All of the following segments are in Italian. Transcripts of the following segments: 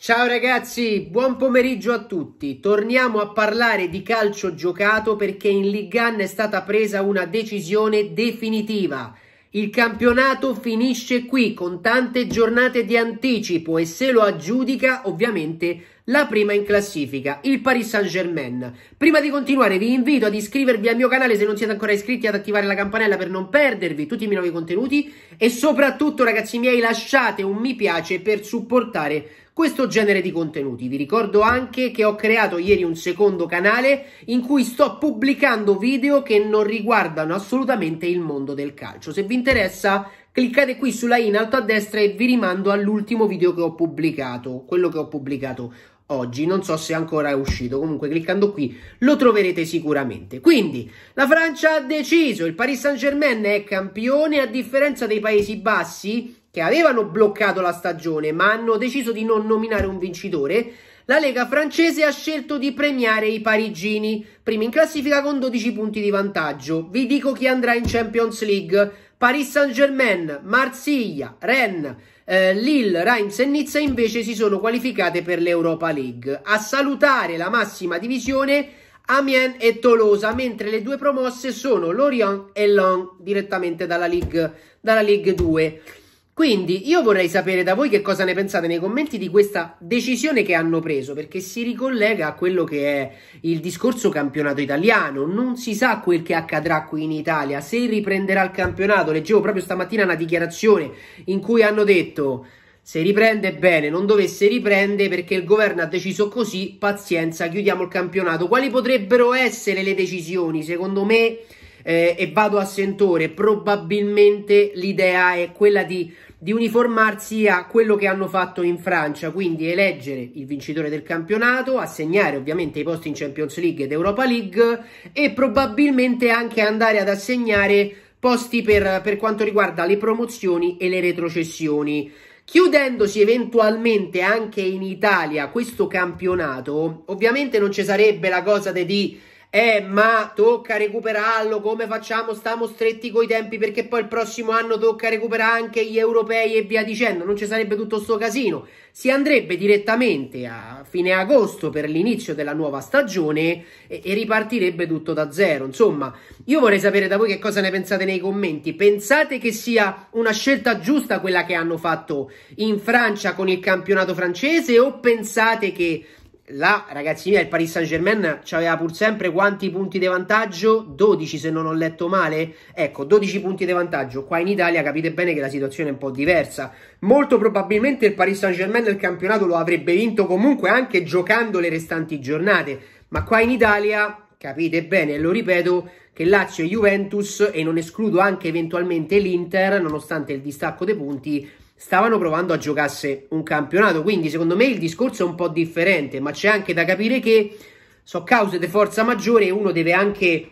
Ciao ragazzi, buon pomeriggio a tutti. Torniamo a parlare di calcio giocato perché in Ligan è stata presa una decisione definitiva. Il campionato finisce qui con tante giornate di anticipo e se lo aggiudica ovviamente la prima in classifica, il Paris Saint Germain. Prima di continuare vi invito ad iscrivervi al mio canale se non siete ancora iscritti, ad attivare la campanella per non perdervi tutti i miei nuovi contenuti e soprattutto ragazzi miei lasciate un mi piace per supportare questo genere di contenuti. Vi ricordo anche che ho creato ieri un secondo canale in cui sto pubblicando video che non riguardano assolutamente il mondo del calcio. Se vi interessa cliccate qui sulla in alto a destra e vi rimando all'ultimo video che ho pubblicato, quello che ho pubblicato oggi, non so se ancora è uscito, comunque cliccando qui lo troverete sicuramente. Quindi la Francia ha deciso, il Paris Saint Germain è campione a differenza dei Paesi Bassi che avevano bloccato la stagione ma hanno deciso di non nominare un vincitore, la Lega francese ha scelto di premiare i parigini, primi in classifica con 12 punti di vantaggio. Vi dico chi andrà in Champions League. Paris Saint-Germain, Marsiglia, Rennes, eh, Lille, Reims e Nizza invece si sono qualificate per l'Europa League. A salutare la massima divisione Amiens e Tolosa, mentre le due promosse sono Lorient e Lens direttamente dalla Ligue, dalla Ligue 2. Quindi io vorrei sapere da voi che cosa ne pensate nei commenti di questa decisione che hanno preso, perché si ricollega a quello che è il discorso campionato italiano. Non si sa quel che accadrà qui in Italia, se riprenderà il campionato. Leggevo proprio stamattina una dichiarazione in cui hanno detto se riprende bene, non dovesse riprendere perché il governo ha deciso così, pazienza, chiudiamo il campionato. Quali potrebbero essere le decisioni? Secondo me, eh, e vado a sentore, probabilmente l'idea è quella di di uniformarsi a quello che hanno fatto in Francia, quindi eleggere il vincitore del campionato, assegnare ovviamente i posti in Champions League ed Europa League e probabilmente anche andare ad assegnare posti per, per quanto riguarda le promozioni e le retrocessioni. Chiudendosi eventualmente anche in Italia questo campionato, ovviamente non ci sarebbe la cosa di eh, ma tocca recuperarlo, come facciamo? Stiamo stretti coi tempi perché poi il prossimo anno tocca recuperare anche gli europei e via dicendo, non ci sarebbe tutto sto casino. Si andrebbe direttamente a fine agosto per l'inizio della nuova stagione e, e ripartirebbe tutto da zero. Insomma, io vorrei sapere da voi che cosa ne pensate nei commenti. Pensate che sia una scelta giusta quella che hanno fatto in Francia con il campionato francese o pensate che là, ragazzi miei, il Paris Saint Germain aveva pur sempre quanti punti di vantaggio? 12 se non ho letto male. Ecco, 12 punti di vantaggio. Qua in Italia capite bene che la situazione è un po' diversa. Molto probabilmente il Paris Saint Germain nel campionato lo avrebbe vinto comunque anche giocando le restanti giornate. Ma qua in Italia Capite bene, lo ripeto, che Lazio e Juventus, e non escludo anche eventualmente l'Inter, nonostante il distacco dei punti, stavano provando a giocasse un campionato. Quindi, secondo me, il discorso è un po' differente, ma c'è anche da capire che sono cause di forza maggiore e uno deve anche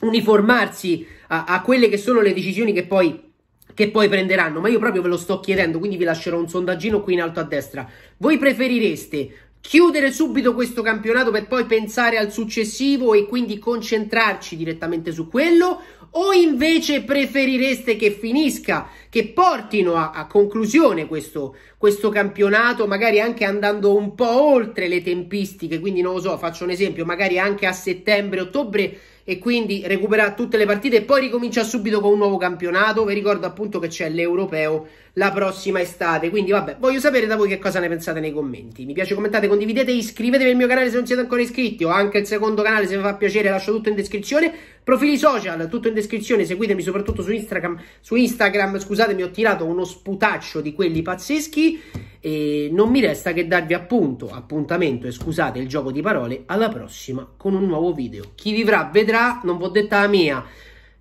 uniformarsi a, a quelle che sono le decisioni che poi che poi prenderanno, ma io proprio ve lo sto chiedendo, quindi vi lascerò un sondaggino qui in alto a destra. Voi preferireste chiudere subito questo campionato per poi pensare al successivo e quindi concentrarci direttamente su quello o invece preferireste che finisca che portino a, a conclusione questo, questo, campionato, magari anche andando un po' oltre le tempistiche, quindi non lo so, faccio un esempio, magari anche a settembre, ottobre e quindi recupera tutte le partite e poi ricomincia subito con un nuovo campionato. Vi ricordo appunto che c'è l'Europeo la prossima estate, quindi vabbè, voglio sapere da voi che cosa ne pensate nei commenti. Mi piace, commentate, condividete, iscrivetevi al mio canale se non siete ancora iscritti o anche al secondo canale se vi fa piacere, lascio tutto in descrizione. Profili social, tutto in descrizione, seguitemi soprattutto su Instagram, su Instagram, scusate scusatemi, ho tirato uno sputaccio di quelli pazzeschi e non mi resta che darvi appunto appuntamento e scusate il gioco di parole alla prossima con un nuovo video. Chi vivrà vedrà, non v'ho detta la mia.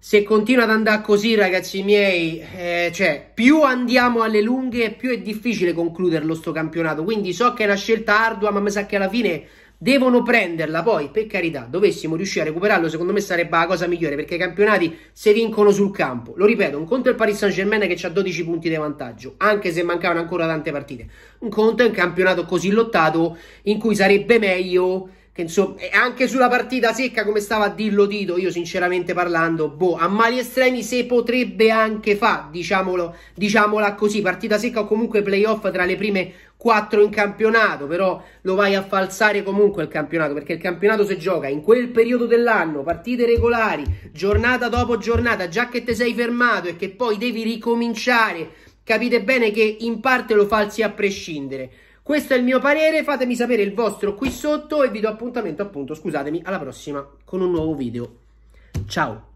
Se continua ad andare così, ragazzi miei, eh, cioè, più andiamo alle lunghe, più è difficile concluderlo sto campionato. Quindi so che è una scelta ardua, ma mi sa che alla fine devono prenderla poi, per carità, dovessimo riuscire a recuperarlo, secondo me sarebbe la cosa migliore, perché i campionati si vincono sul campo. Lo ripeto, un conto è il Paris Saint-Germain che ha 12 punti di vantaggio, anche se mancavano ancora tante partite. Un conto è un campionato così lottato in cui sarebbe meglio che insomma, anche sulla partita secca come stava a dirlo Tito, io sinceramente parlando, boh, a mali estremi se potrebbe anche fa, diciamolo, diciamola così, partita secca o comunque playoff tra le prime 4 in campionato, però lo vai a falsare comunque il campionato, perché il campionato si gioca in quel periodo dell'anno, partite regolari, giornata dopo giornata, già che ti sei fermato e che poi devi ricominciare, capite bene che in parte lo falsi a prescindere. Questo è il mio parere, fatemi sapere il vostro qui sotto e vi do appuntamento appunto, scusatemi, alla prossima con un nuovo video. Ciao!